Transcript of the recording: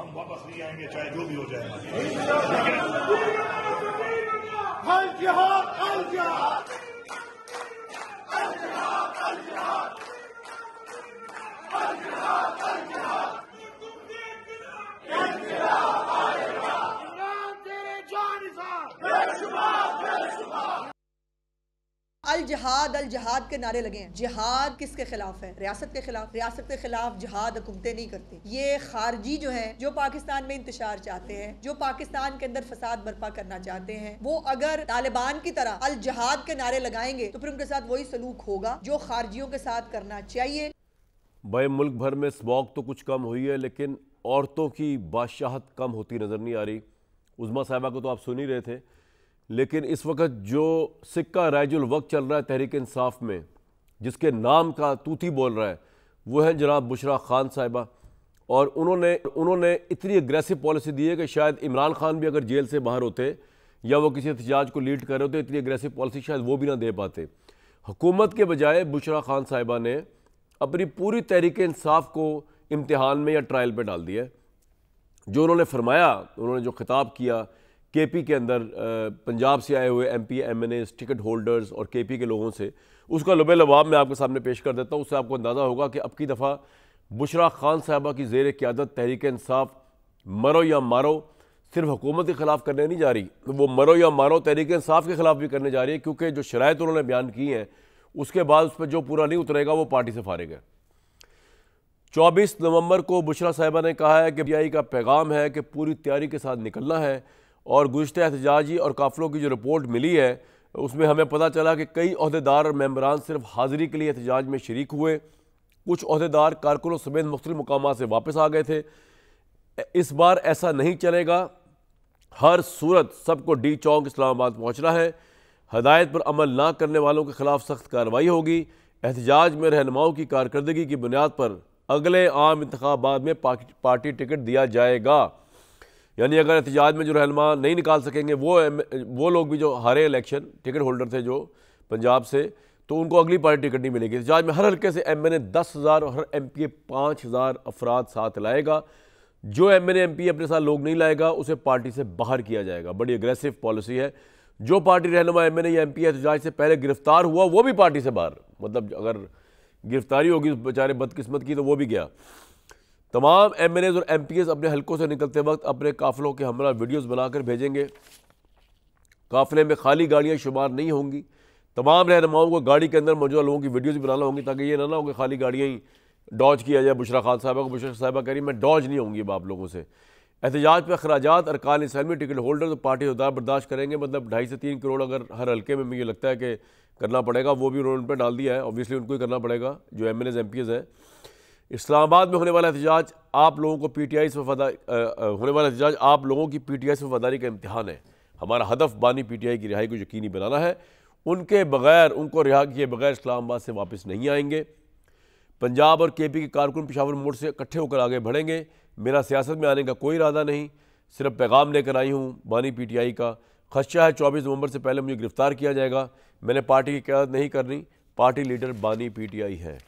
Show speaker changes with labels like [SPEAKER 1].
[SPEAKER 1] हम वापस नहीं आएंगे चाहे जो भी हो जाए हल जिहाद
[SPEAKER 2] अल जहाद अल जहाद के नारे लगे हैं जहाद किसके खिलाफ है रियासत के खिलाफ रियासत के खिलाफ जहाद हुकूमतें नहीं करते ये खारजी जो है जो पाकिस्तान में इंतजार चाहते हैं जो पाकिस्तान के अंदर फसाद बर्पा करना चाहते हैं वो अगर तालिबान की तरह अल जहाद के नारे लगाएंगे तो फिर उनके साथ वही सलूक होगा जो खारजियों के साथ करना चाहिए
[SPEAKER 1] भाई मुल्क भर में स्मॉग तो कुछ कम हुई है लेकिन औरतों की बादशाहत कम होती नज़र नहीं आ रही उजमा साहबा को तो आप सुन ही रहे थे लेकिन इस वक्त जो सिक्का राइजुल वक्त चल रहा है तहरीक इंसाफ में जिसके नाम का तूती बोल रहा है वो है जनाब बुशरा खान साहिबा और उन्होंने उन्होंने इतनी अग्रेसिव पॉलिसी दी है कि शायद इमरान खान भी अगर जेल से बाहर होते या वो किसी एहतजाज को लीड कर रहे होते इतनी अग्रेसिव पॉलिसी शायद वो भी ना दे पाते हुकूमत के बजाय बुशरा खान साहिबा ने अपनी पूरी तहरीक इंसाफ को इम्तहान में या ट्रायल पर डाल दिया जो उन्होंने फरमाया उन्होंने जो खिताब किया केपी के अंदर पंजाब से आए हुए एमपी एज टिकट होल्डर्स और केपी के लोगों से उसका लबे लबाव मैं आपके सामने पेश कर देता हूँ उससे आपको अंदाज़ा होगा कि अब की दफ़ा बुशरा खान साहबा की जेर क़्यादत तहरीक इंसाफ मरो या मारो सिर्फ हुकूमत के ख़िलाफ़ करने नहीं जा रही वो मरो या मारो तहरीक इंसाफ के ख़िलाफ़ भी करने जा रही है क्योंकि जो शराय उन्होंने बयान की हैं उसके बाद उस पर जो पूरा नहीं उतरेगा वो पार्टी से फारिग है चौबीस नवंबर को बुशरा साहिबा ने कहा है कि पी का पैगाम है कि पूरी तैयारी के साथ निकलना है और गुज्त एहतजाजी और काफ़िलों की जो रिपोर्ट मिली है उसमें हमें पता चला कि कई अहदेदार और मम्बरान सिर्फ हाजिरी के लिए एहतजाज में शरीक हुए कुछ अहदेदार कारकुनों समेत मुख्तु मकाम से वापस आ गए थे इस बार ऐसा नहीं चलेगा हर सूरत सबको डी चौक इस्लामाबाद पहुँचना है हदायत पर अमल ना करने वालों के खिलाफ सख्त कार्रवाई होगी एहतजाज में रहनुमाओं की कारकर्दगी की बुनियाद पर अगले आम इंतबात में पार्टी टिकट दिया जाएगा यानी अगर एहतजाज में जो रहनमा नहीं निकाल सकेंगे वो वो लोग भी जो हारे इलेक्शन टिकट होल्डर थे जो पंजाब से तो उनको अगली पार्टी टिकट नहीं मिलेगी एहतजाज में हर हल्के से एम एन ए दस हज़ार और हर एम पी ए पाँच हज़ार अफराद साथ लाएगा जो एम एन एम पी अपने साथ लोग नहीं लाएगा उसे पार्टी से बाहर किया जाएगा बड़ी अग्रेसिव पॉलिसी है जो पार्टी रहनुमा एम एन या एम पी एहतजाज से पहले गिरफ्तार हुआ वो भी पार्टी से बाहर मतलब अगर गिरफ्तारी होगी बेचारे बदकिस्मत की तो वो भी गया तमाम एम एन एज और एम पी एस अपने हल्कों से निकलते वक्त अपने काफिलों के हमरा वीडियोज़ बनाकर भेजेंगे काफिले में खाली गाड़ियाँ शुमार नहीं होंगी तमाम रहनुमाओं को गाड़ी के अंदर मौजूद लोगों की वीडियोज़ भी बनाना होंगी ताकि ये ना ना हो कि खाली गाड़ियाँ ही डॉज किया जाए बुशरा खान साहबा को बुशरा साहबा कह रही मैं डॉज नहीं होंगी आप लोगों से एहतजाज पर अखराज अरकान इसलमी टिकट होल्डर तो पार्टी उदार बर्दाश्त करेंगे मतलब ढाई से तीन करोड़ अगर हर हल्के में मुझे लगता है कि करना पड़ेगा वो भी उन्होंने उन पर डाल दिया है ऑब्वियसली उनको ही करना पड़ेगा जो MNAs MPAs हैं इस्लामाबाद में होने वाला एहतजाज आप लोगों को पी टी आई से वफादा होने वाला एहतजाज आप लोगों की पी टी आई से वफादारी का इम्तहान है हमारा हदफ बानी पी टी आई की रिहाई को यकीनी बनाना है उनके बगैर उनको रिहा किए बगैर इस्लामाबाद से वापस नहीं आएंगे पंजाब और के पी के कारकुन पिशावर मोड़ से इकट्ठे होकर आगे बढ़ेंगे मेरा सियासत में आने का कोई इरादा नहीं सिर्फ पैगाम लेकर आई हूँ बानी पी टी आई का खदशा है चौबीस नवंबर से पहले मुझे गिरफ्तार किया जाएगा मैंने पार्टी की क्यादत नहीं करनी पार्टी लीडर बानी पी टी आई है